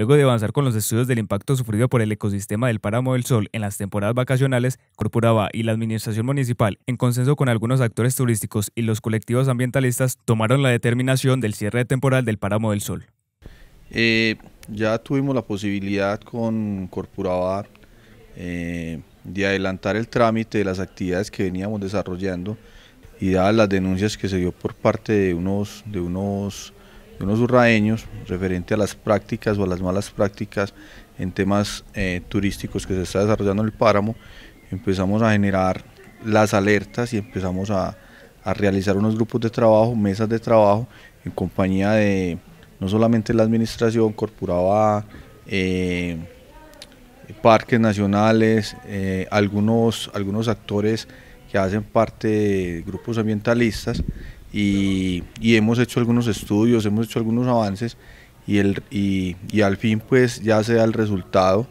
Luego de avanzar con los estudios del impacto sufrido por el ecosistema del páramo del Sol en las temporadas vacacionales, Corpuraba y la administración municipal, en consenso con algunos actores turísticos y los colectivos ambientalistas, tomaron la determinación del cierre temporal del páramo del Sol. Eh, ya tuvimos la posibilidad con Corpuraba eh, de adelantar el trámite de las actividades que veníamos desarrollando y dadas las denuncias que se dio por parte de unos, de unos unos urraeños referente a las prácticas o a las malas prácticas en temas eh, turísticos que se está desarrollando en el páramo, empezamos a generar las alertas y empezamos a, realizar unos grupos de trabajo, mesas de trabajo, en compañía de no solamente la administración, Corporaba, eh, parques nacionales, eh, algunos, algunos actores que hacen parte de grupos ambientalistas y, hemos hecho algunos estudios, hemos hecho algunos avances y, el, y, al fin pues ya sea el resultado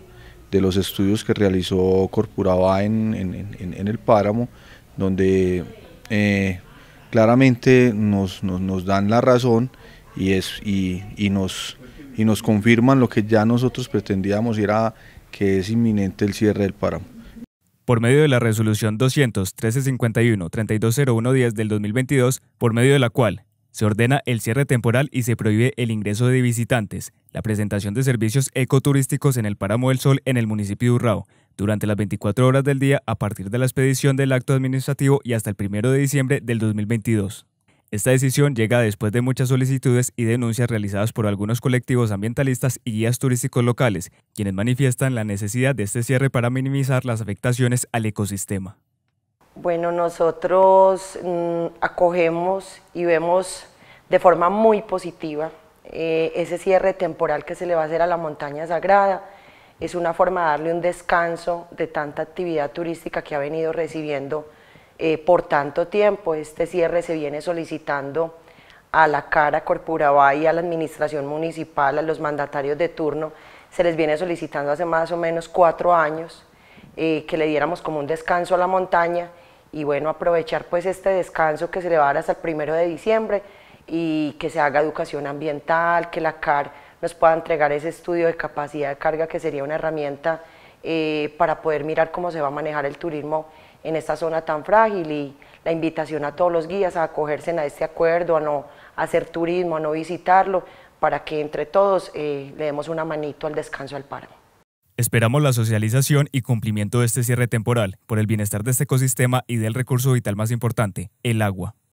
de los estudios que realizó Corpuraba en, en, el páramo, donde eh, claramente nos, dan la razón y, es, y, nos, y nos confirman lo que ya nosotros pretendíamos, era que es inminente el cierre del páramo por medio de la resolución 200 3201 10 del 2022, por medio de la cual se ordena el cierre temporal y se prohíbe el ingreso de visitantes, la presentación de servicios ecoturísticos en el Páramo del Sol en el municipio de Urrao, durante las 24 horas del día a partir de la expedición del acto administrativo y hasta el 1 de diciembre del 2022. Esta decisión llega después de muchas solicitudes y denuncias realizadas por algunos colectivos ambientalistas y guías turísticos locales, quienes manifiestan la necesidad de este cierre para minimizar las afectaciones al ecosistema. Bueno, nosotros mm, acogemos y vemos de forma muy positiva eh, ese cierre temporal que se le va a hacer a la montaña sagrada. Es una forma de darle un descanso de tanta actividad turística que ha venido recibiendo eh, por tanto tiempo. Este cierre se viene solicitando a la cara Corpuraba y a la administración municipal, a los mandatarios de turno, se les viene solicitando hace más o menos cuatro años eh, que le diéramos como un descanso a la montaña y bueno, aprovechar pues este descanso que se le va a dar hasta el primero de diciembre y que se haga educación ambiental, que la CAR nos pueda entregar ese estudio de capacidad de carga que sería una herramienta eh, para poder mirar cómo se va a manejar el turismo en esta zona tan frágil y la invitación a todos los guías a acogerse a este acuerdo, a no hacer turismo, a no visitarlo, para que entre todos eh, le demos una manito al descanso al páramo. Esperamos la socialización y cumplimiento de este cierre temporal por el bienestar de este ecosistema y del recurso vital más importante, el agua.